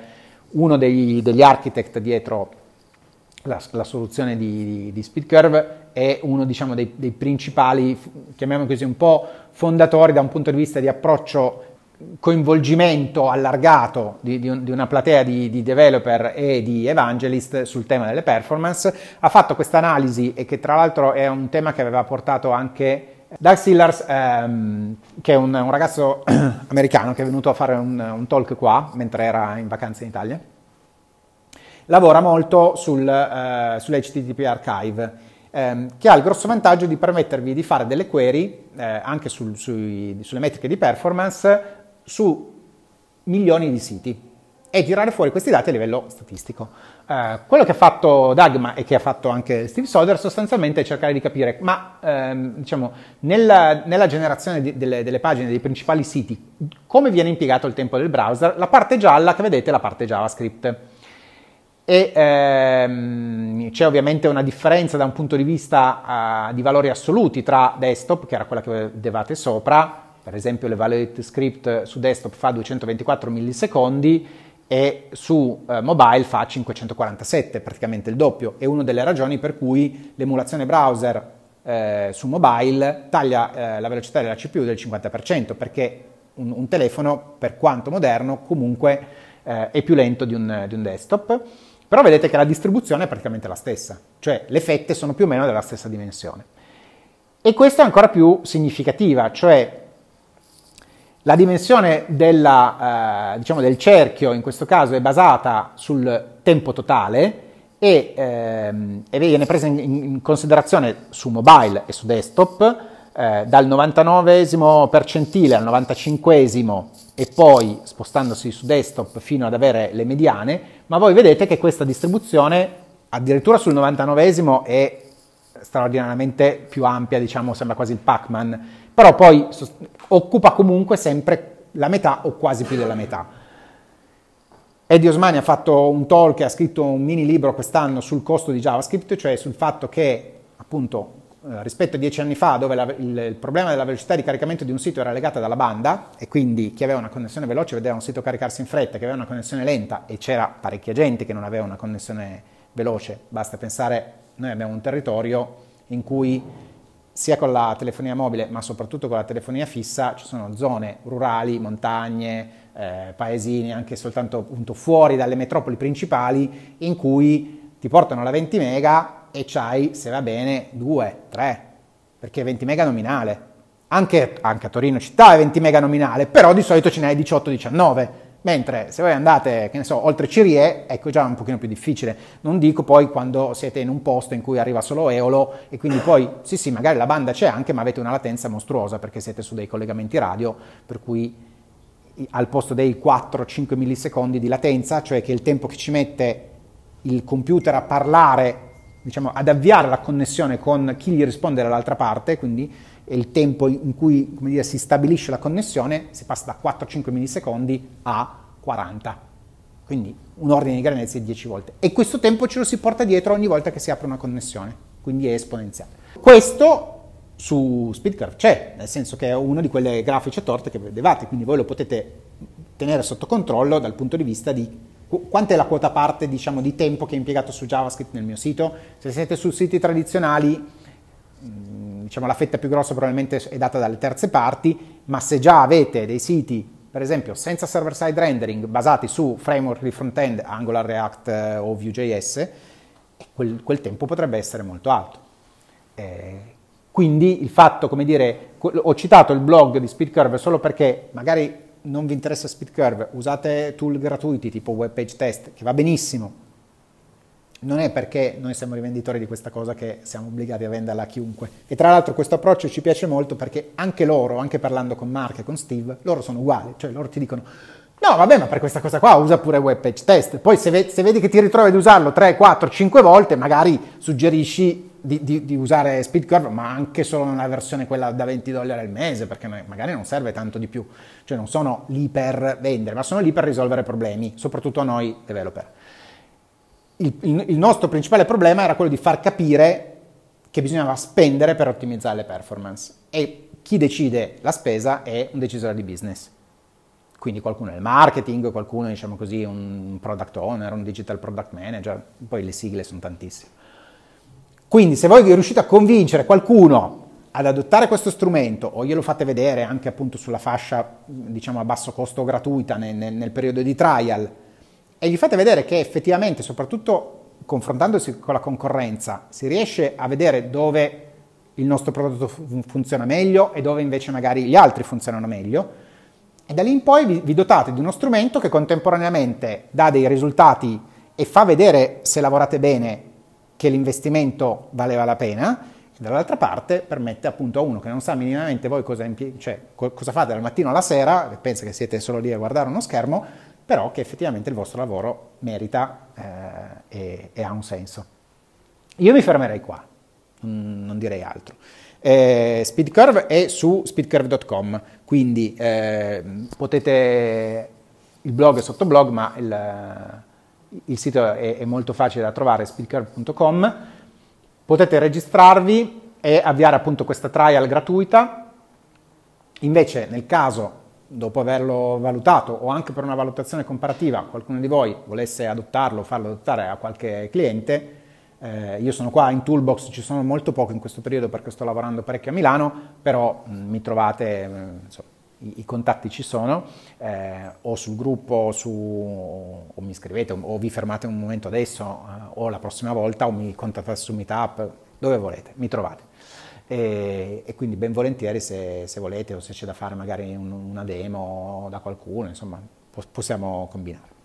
A: uno degli, degli architect dietro la, la soluzione di, di, speed curve è uno diciamo, dei, dei principali, chiamiamoli così, un po' fondatori da un punto di vista di approccio coinvolgimento allargato di, di, un, di una platea di, di, developer e di evangelist sul tema delle performance, ha fatto questa analisi e che tra l'altro è un tema che aveva portato anche Doug Sillars, ehm, che è un, un, ragazzo americano che è venuto a fare un, un talk qua mentre era in vacanza in Italia, lavora molto sul, eh, sull'HTTP archive ehm, che ha il grosso vantaggio di permettervi di fare delle query eh, anche sul, sui, sulle metriche di performance su milioni di siti e tirare fuori questi dati a livello statistico. Eh, quello che ha fatto Dagma e che ha fatto anche Steve Soder sostanzialmente è cercare di capire, ma ehm, diciamo, nella, nella generazione di, delle, delle, pagine dei principali siti, come viene impiegato il tempo del browser, la parte gialla che vedete è la parte JavaScript. E ehm, c'è ovviamente una differenza da un punto di vista eh, di valori assoluti tra desktop, che era quella che vedevate sopra, per esempio le Violet Script su desktop fa 224 millisecondi e su eh, mobile fa 547, praticamente il doppio. È una delle ragioni per cui l'emulazione browser eh, su mobile taglia eh, la velocità della CPU del 50%, perché un, un telefono, per quanto moderno, comunque eh, è più lento di un, di un desktop. Però vedete che la distribuzione è praticamente la stessa, cioè le fette sono più o meno della stessa dimensione. E questa è ancora più significativa, cioè la dimensione della, eh, diciamo del cerchio in questo caso è basata sul tempo totale e, ehm, e viene presa in, in, considerazione su mobile e su desktop eh, dal 99 esimo percentile al 95 esimo e poi spostandosi su desktop fino ad avere le mediane, ma voi vedete che questa distribuzione addirittura sul 99 esimo è straordinariamente più ampia, diciamo, sembra quasi il Pac-Man, però poi so, occupa comunque sempre la metà o quasi più della metà. Eddie Osmani ha fatto un talk ha scritto un mini libro quest'anno sul costo di JavaScript, cioè sul fatto che appunto eh, rispetto a dieci anni fa dove la, il, il, problema della velocità di caricamento di un sito era legata dalla banda e quindi chi aveva una connessione veloce vedeva un sito caricarsi in fretta, chi aveva una connessione lenta e c'era parecchia gente che non aveva una connessione veloce, basta pensare noi abbiamo un territorio in cui sia con la telefonia mobile ma soprattutto con la telefonia fissa ci sono zone rurali, montagne, eh, paesini anche soltanto appunto, fuori dalle metropoli principali in cui ti portano la 20 mega e c'hai se va bene 2, 3 perché 20 mega nominale anche, anche a Torino città è 20 mega nominale però di solito ce n'hai 18-19 Mentre se voi andate, che ne so, oltre Cirie, ecco già un pochino più difficile. Non dico poi quando siete in un posto in cui arriva solo Eolo e quindi poi, sì sì, magari la banda c'è anche, ma avete una latenza mostruosa perché siete su dei collegamenti radio, per cui al posto dei 4-5 millisecondi di latenza, cioè che il tempo che ci mette il computer a parlare, diciamo, ad avviare la connessione con chi gli risponde dall'altra parte, quindi il tempo in cui dire, si stabilisce la connessione si passa da 4-5 millisecondi a 40. Quindi un ordine di grandezza di 10 volte. E questo tempo ce lo si porta dietro ogni volta che si apre una connessione, quindi è esponenziale. Questo su Speedcraft c'è, nel senso che è uno di quelle grafici a torte che vedevate, quindi voi lo potete tenere sotto controllo dal punto di vista di quanta è la quota parte diciamo, di tempo che è impiegato su JavaScript nel mio sito. Se siete su siti tradizionali diciamo, la fetta più grossa probabilmente è data dalle terze parti, ma se già avete dei siti per esempio senza server-side rendering basati su framework di front-end, Angular, React eh, o Vue.js, eh, quel, quel, tempo potrebbe essere molto alto. Eh, quindi il fatto, come dire, ho citato il blog di SpeedCurve solo perché magari non vi interessa SpeedCurve, usate tool gratuiti tipo WebPage Test, che va benissimo, non è perché noi siamo rivenditori di questa cosa che siamo obbligati a venderla a chiunque. E tra l'altro questo approccio ci piace molto perché anche loro, anche parlando con Mark e con Steve, loro sono uguali, cioè loro ti dicono no vabbè ma per questa cosa qua usa pure web page test, poi se, ve- se vedi che ti ritrovi ad usarlo 3, 4, 5 volte magari suggerisci di, di, di, usare SpeedCurve ma anche solo nella versione quella da 20 dollari al mese, perché magari non serve tanto di più. Cioè non sono lì per vendere, ma sono lì per risolvere problemi, soprattutto a noi developer il, il, il nostro principale problema era quello di far capire che bisognava spendere per ottimizzare le performance e chi decide la spesa è un decisore di business. Quindi qualcuno è il marketing, qualcuno è diciamo così, un product owner, un digital product manager, poi le sigle sono tantissime. Quindi se voi riuscite a convincere qualcuno ad adottare questo strumento o glielo fate vedere anche appunto sulla fascia diciamo a basso costo gratuita nel, nel, nel periodo di trial, e gli fate vedere che effettivamente, soprattutto confrontandosi con la concorrenza, si riesce a vedere dove il nostro prodotto funziona meglio e dove invece magari gli altri funzionano meglio. E da lì in poi vi, dotate di uno strumento che contemporaneamente dà dei risultati e fa vedere se lavorate bene che l'investimento valeva la pena dall'altra parte permette appunto a uno che non sa minimamente voi cosa, impie- cioè, co- cosa fate dal mattino alla sera, che pensa che siete solo lì a guardare uno schermo, però che effettivamente il vostro lavoro merita eh, e, e, ha un senso. Io mi fermerei qua, non direi altro. Eh, SpeedCurve è su speedcurve.com, quindi eh, potete il blog è sotto blog, ma il, il sito è, è, molto facile da trovare, speedcurve.com. Potete registrarvi e avviare appunto questa trial gratuita. Invece nel caso dopo averlo valutato o anche per una valutazione comparativa qualcuno di voi volesse adottarlo o farlo adottare a qualche cliente, eh, io sono qua in Toolbox, ci sono molto poco in questo periodo perché sto lavorando parecchio a Milano, però mh, mm, mi trovate, mh, mm, insomma, i, i, contatti ci sono, eh, o sul gruppo, o, su, o mi scrivete, o, o, vi fermate un momento adesso, eh, o la prossima volta, o mi contattate su Meetup, dove volete, mi trovate e, e quindi ben volentieri se, se, volete o se c'è da fare magari un, una demo da qualcuno, insomma possiamo combinare.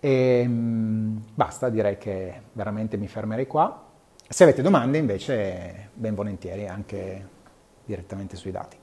A: E, ehm, basta, direi che veramente mi fermerei qua. Se avete domande invece ben volentieri anche direttamente sui dati.